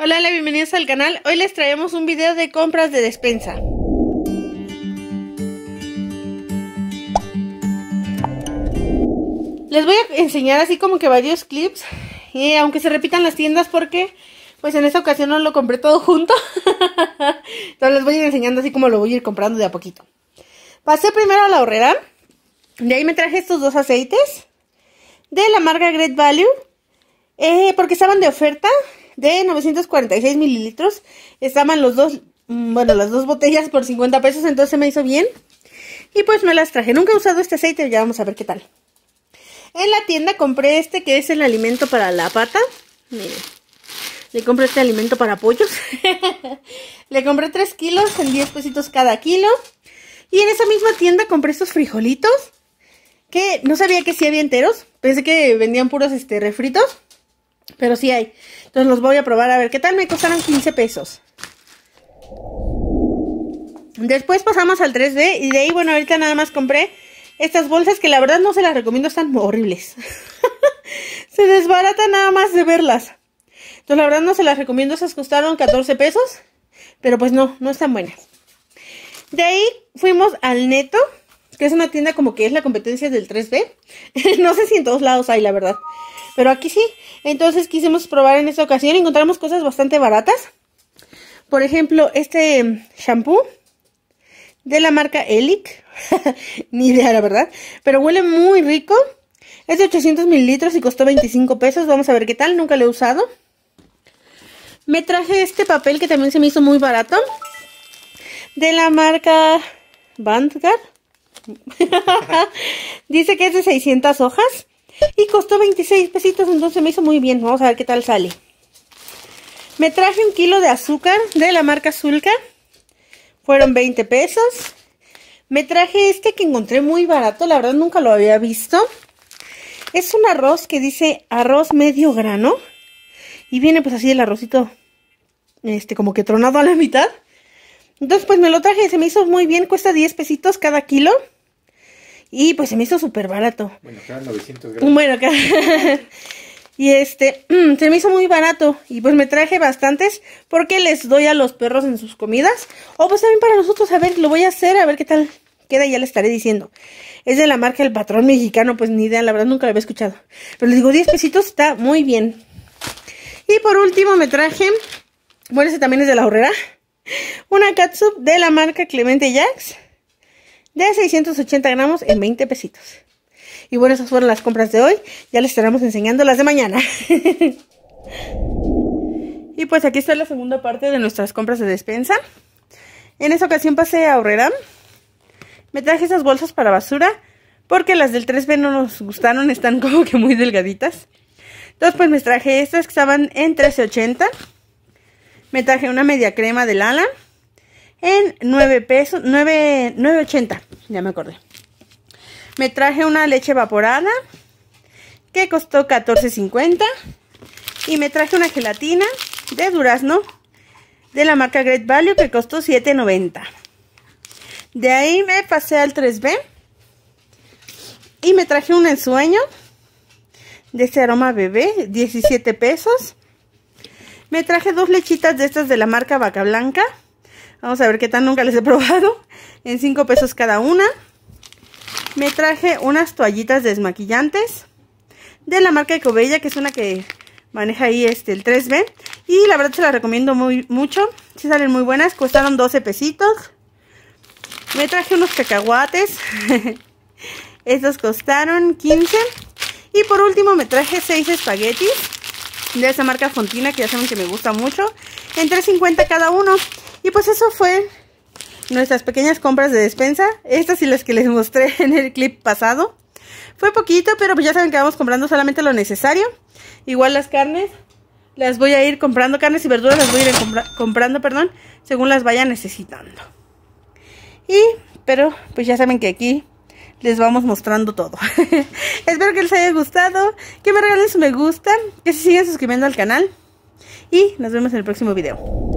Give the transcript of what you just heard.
Hola, la bienvenidos al canal. Hoy les traemos un video de compras de despensa. Les voy a enseñar así como que varios clips, y aunque se repitan las tiendas porque pues en esta ocasión no lo compré todo junto. Entonces les voy a ir enseñando así como lo voy a ir comprando de a poquito. Pasé primero a la horrera, de ahí me traje estos dos aceites de la marca Great Value, eh, porque estaban de oferta, de 946 mililitros. Estaban los dos, mm, bueno, las dos botellas por 50 pesos, entonces me hizo bien. Y pues me las traje. Nunca he usado este aceite, ya vamos a ver qué tal. En la tienda compré este que es el alimento para la pata. Miren, le compré este alimento para pollos. le compré 3 kilos en 10 pesitos cada kilo. Y en esa misma tienda compré estos frijolitos. Que no sabía que si había enteros. Pensé que vendían puros este, refritos. Pero sí hay. Entonces los voy a probar a ver qué tal. Me costaron 15 pesos. Después pasamos al 3D y de ahí, bueno, ahorita nada más compré estas bolsas que la verdad no se las recomiendo, están horribles. se desbarata nada más de verlas. Entonces la verdad no se las recomiendo, esas costaron 14 pesos, pero pues no, no están buenas. De ahí fuimos al Neto, que es una tienda como que es la competencia del 3D. no sé si en todos lados hay, la verdad pero aquí sí. Entonces quisimos probar en esta ocasión, encontramos cosas bastante baratas. Por ejemplo, este em, shampoo de la marca Elic. Ni idea, la verdad. Pero huele muy rico. Es de 800 mililitros y costó 25 pesos. Vamos a ver qué tal. Nunca lo he usado. Me traje este papel que también se me hizo muy barato. De la marca Vanguard. Dice que es de 600 hojas. Y costó 26 pesitos, entonces me hizo muy bien. Vamos a ver qué tal sale. Me traje un kilo de azúcar de la marca Zulka. Fueron 20 pesos. Me traje este que encontré muy barato, la verdad nunca lo había visto. Es un arroz que dice arroz medio grano. Y viene pues así el arrocito, este, como que tronado a la mitad. Entonces pues me lo traje, se me hizo muy bien, cuesta 10 pesitos cada kilo. Y pues se me hizo súper barato. Bueno, cada 900 gramos. Bueno, acá. y este, mm, se me hizo muy barato. Y pues me traje bastantes porque les doy a los perros en sus comidas. O pues también para nosotros, a ver, lo voy a hacer, a ver qué tal queda, ya le estaré diciendo. Es de la marca El Patrón Mexicano, pues ni idea, la verdad nunca lo había escuchado. Pero les digo, 10 pesitos está muy bien. Y por último me traje, bueno, ese también es de la horrera, una catsup de la marca Clemente Jax de 680 gramos en 20 pesitos. Y bueno, esas fueron las compras de hoy. Ya les estaremos enseñando las de mañana. y pues aquí está la segunda parte de nuestras compras de despensa. En esta ocasión pasé a Horrera. Me traje esas bolsas para basura porque las del 3B no nos gustaron, están como que muy delgaditas. Entonces pues me traje estas que estaban en 13.80. Me traje una media crema de lana en 9 pesos, 9.80, ya me acordé. Me traje una leche evaporada que costó 14.50 y me traje una gelatina de durazno de la marca Great Value que costó 7.90. De ahí me pasé al 3B y me traje un ensueño de ese aroma bebé, 17 pesos. Me traje dos lechitas de estas de la marca Vaca Blanca Vamos a ver qué tan nunca les he probado. En 5 pesos cada una. Me traje unas toallitas desmaquillantes. De la marca Ecobella, que es una que maneja ahí este, el 3B. Y la verdad se las recomiendo muy, mucho. Sí salen muy buenas. Costaron 12 pesitos. Me traje unos cacahuates. Estos costaron 15. Y por último me traje 6 espaguetis. De esa marca Fontina, que ya saben que me gusta mucho. En 3.50 cada uno. Y pues eso fue nuestras pequeñas compras de despensa. Estas y las que les mostré en el clip pasado. Fue poquito, pero pues ya saben que vamos comprando solamente lo necesario. Igual las carnes, las voy a ir comprando, carnes y verduras las voy a ir comprando, perdón, según las vaya necesitando. Y, pero pues ya saben que aquí les vamos mostrando todo. Espero que les haya gustado, que me regalen su me gusta, que se sigan suscribiendo al canal. Y nos vemos en el próximo video.